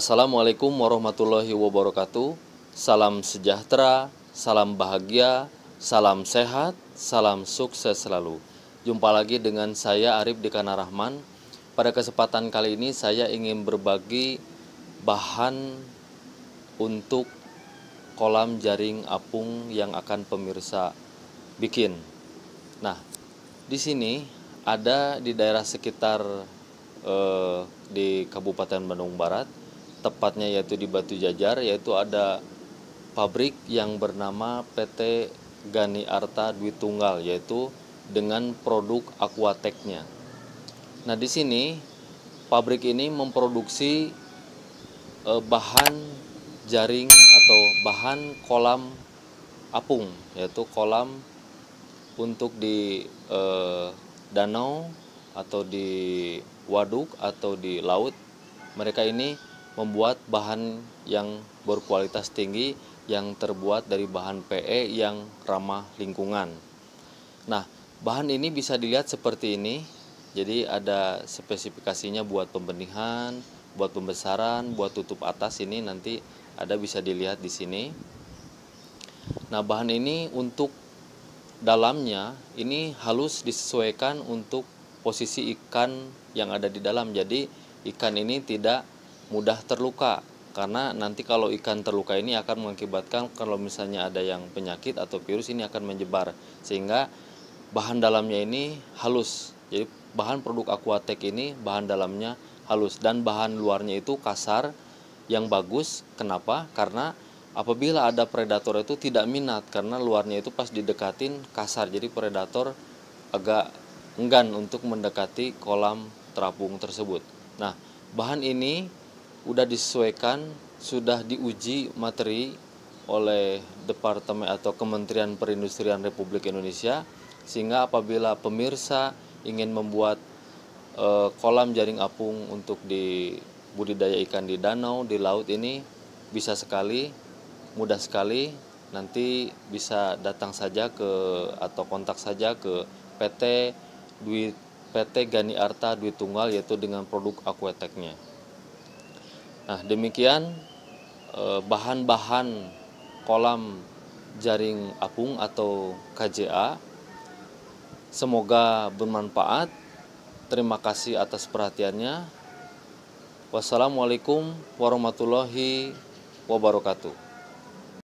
Assalamualaikum warahmatullahi wabarakatuh. Salam sejahtera, salam bahagia, salam sehat, salam sukses selalu. Jumpa lagi dengan saya Arif Dekana Rahman. Pada kesempatan kali ini saya ingin berbagi bahan untuk kolam jaring apung yang akan pemirsa bikin. Nah, di sini ada di daerah sekitar eh, di Kabupaten Bandung Barat tepatnya yaitu di Batu Jajar yaitu ada pabrik yang bernama PT Gani Arta Dwi Tunggal yaitu dengan produk Aquateknya. Nah, di sini pabrik ini memproduksi eh, bahan jaring atau bahan kolam apung yaitu kolam untuk di eh, danau atau di waduk atau di laut mereka ini membuat bahan yang berkualitas tinggi yang terbuat dari bahan PE yang ramah lingkungan. Nah, bahan ini bisa dilihat seperti ini. Jadi ada spesifikasinya buat pembenihan, buat pembesaran, buat tutup atas ini nanti ada bisa dilihat di sini. Nah, bahan ini untuk dalamnya ini halus disesuaikan untuk posisi ikan yang ada di dalam. Jadi ikan ini tidak mudah terluka karena nanti kalau ikan terluka ini akan mengakibatkan kalau misalnya ada yang penyakit atau virus ini akan menyebar sehingga bahan dalamnya ini halus jadi bahan produk aquatek ini bahan dalamnya halus dan bahan luarnya itu kasar yang bagus kenapa karena apabila ada predator itu tidak minat karena luarnya itu pas didekatin kasar jadi predator agak enggan untuk mendekati kolam terapung tersebut nah bahan ini udah disesuaikan, sudah diuji materi oleh Departemen atau Kementerian Perindustrian Republik Indonesia sehingga apabila pemirsa ingin membuat e, kolam jaring apung untuk di budidaya ikan di danau, di laut ini bisa sekali, mudah sekali. Nanti bisa datang saja ke atau kontak saja ke PT Dwi PT Gani Arta Dwi Tunggal yaitu dengan produk Aquateknya. Nah, demikian eh, bahan-bahan kolam jaring apung atau KJA. Semoga bermanfaat. Terima kasih atas perhatiannya. Wassalamualaikum warahmatullahi wabarakatuh.